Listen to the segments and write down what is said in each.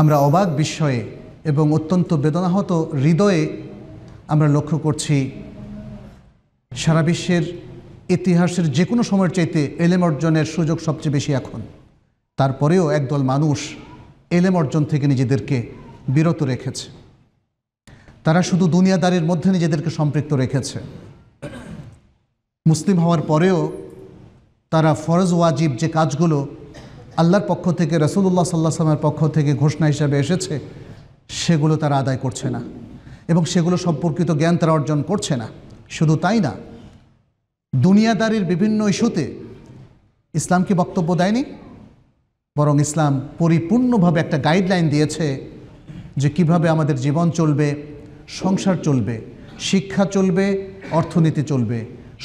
আমরা অবাক বিস্ময়ে এবং অত্যন্ত বেদনাহত হৃদয়ে আমরা লক্ষ্য করছি সারা বিশ্বের ইতিহাসের যে কোনো সময়ের চাইতে এলেম অর্জনের সুযোগ সবচেয়ে বেশি এখন তারপরেও একদল মানুষ এলেম অর্জন থেকে নিজেদেরকে বিরত রেখেছে তারা শুধু দুনিয়াদারির মধ্যে নিজেদেরকে সম্পৃক্ত রেখেছে মুসলিম হওয়ার পরেও তারা ফরজ ওয়াজিব যে কাজগুলো আল্লাহর পক্ষ থেকে রসুল্লাহ সাল্লাহ সাল্লামের পক্ষ থেকে ঘোষণা হিসাবে এসেছে সেগুলো তারা আদায় করছে না এবং সেগুলো সম্পর্কিত জ্ঞান তারা অর্জন করছে না শুধু তাই না দুনিয়াদারির বিভিন্ন ইস্যুতে ইসলাম কি বক্তব্য দেয়নি বরং ইসলাম পরিপূর্ণভাবে একটা গাইডলাইন দিয়েছে যে কিভাবে আমাদের জীবন চলবে সংসার চলবে শিক্ষা চলবে অর্থনীতি চলবে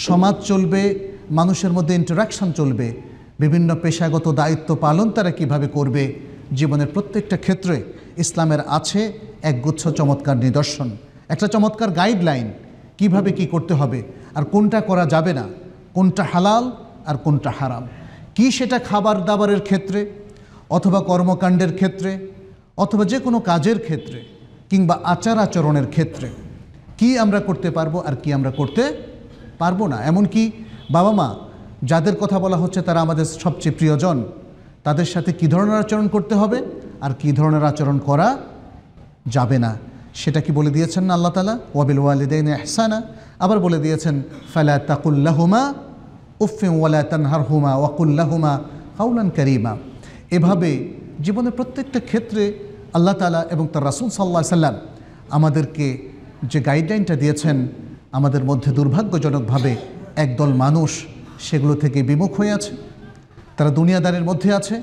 সমাজ চলবে মানুষের মধ্যে ইন্টারাকশান চলবে বিভিন্ন পেশাগত দায়িত্ব পালন তারা কিভাবে করবে জীবনের প্রত্যেকটা ক্ষেত্রে ইসলামের আছে একগুচ্ছ চমৎকার নিদর্শন একটা চমৎকার গাইডলাইন কিভাবে কি করতে হবে আর কোনটা করা যাবে না কোনটা হালাল আর কোনটা হারাম কি সেটা খাবার দাবারের ক্ষেত্রে অথবা কর্মকাণ্ডের ক্ষেত্রে অথবা যে কোনো কাজের ক্ষেত্রে কিংবা আচার আচরণের ক্ষেত্রে কি আমরা করতে পারবো আর কি আমরা করতে পারবো না এমনকি বাবা মা যাদের কথা বলা হচ্ছে তারা আমাদের সবচেয়ে প্রিয়জন তাদের সাথে কী ধরনের আচরণ করতে হবে আর কী ধরনের আচরণ করা যাবে না সেটা কি বলে দিয়েছেন না আল্লাহ তালা ওয়াবিল ওয়ালিদাইন এহসানা আবার বলে দিয়েছেন ফালা তাকুল্লাহুমা উফিম ওয়ালা তানহারহুমা ওয়াকুল্লাহুমা হাউলান করিমা এভাবে জীবনের প্রত্যেকটা ক্ষেত্রে আল্লাহ তালা এবং তার রাসুল সাল্লাহ সাল্লাম আমাদেরকে যে গাইডলাইনটা দিয়েছেন আমাদের মধ্যে দুর্ভাগ্যজনকভাবে একদল মানুষ সেগুলো থেকে বিমুখ হয়ে আছে তারা দুনিয়াদারের মধ্যে আছে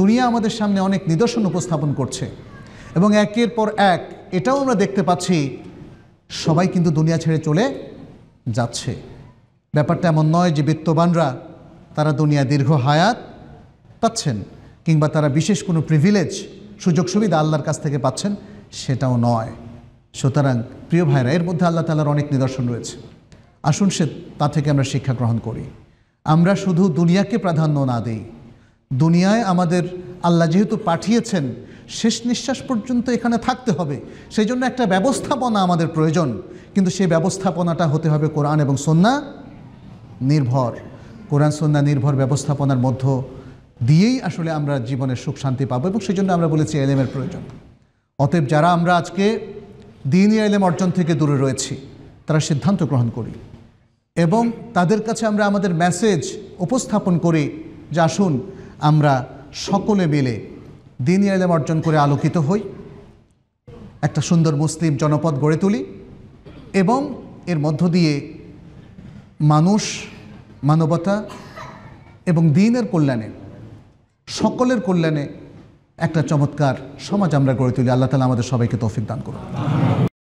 দুনিয়া আমাদের সামনে অনেক নিদর্শন উপস্থাপন করছে এবং একের পর এক এটাও আমরা দেখতে পাচ্ছি সবাই কিন্তু দুনিয়া ছেড়ে চলে যাচ্ছে ব্যাপারটা এমন নয় যে বিত্তবানরা তারা দুনিয়া দীর্ঘ হায়াত পাচ্ছেন কিংবা তারা বিশেষ কোনো প্রিভিলেজ সুযোগ সুবিধা আল্লাহর কাছ থেকে পাচ্ছেন সেটাও নয় সুতরাং প্রিয় ভাইরা এর মধ্যে আল্লাহ তালার অনেক নিদর্শন রয়েছে আসুন সে তা থেকে আমরা শিক্ষা গ্রহণ করি আমরা শুধু দুনিয়াকে প্রাধান্য না দিই দুনিয়ায় আমাদের আল্লাহ যেহেতু পাঠিয়েছেন শেষ নিঃশ্বাস পর্যন্ত এখানে থাকতে হবে সেই জন্য একটা ব্যবস্থাপনা আমাদের প্রয়োজন কিন্তু সেই ব্যবস্থাপনাটা হতে হবে কোরআন এবং সন্না নির্ভর কোরআন সন্না নির্ভর ব্যবস্থাপনার মধ্য দিয়েই আসলে আমরা জীবনের সুখ শান্তি পাবো এবং সেই জন্য আমরা বলেছি এলেমের প্রয়োজন অতএব যারা আমরা আজকে দিনই এলেম অর্জন থেকে দূরে রয়েছি তারা সিদ্ধান্ত গ্রহণ করি এবং তাদের কাছে আমরা আমাদের মেসেজ উপস্থাপন করি যে আসুন আমরা সকলে মিলে দিন এলেম অর্জন করে আলোকিত হই একটা সুন্দর মুসলিম জনপদ গড়ে তুলি এবং এর মধ্য দিয়ে মানুষ মানবতা এবং দিনের কল্যাণে সকলের কল্যাণে একটা চমৎকার সমাজ আমরা গড়ে তুলি আল্লাহ তালা আমাদের সবাইকে তৌফিক দান করুন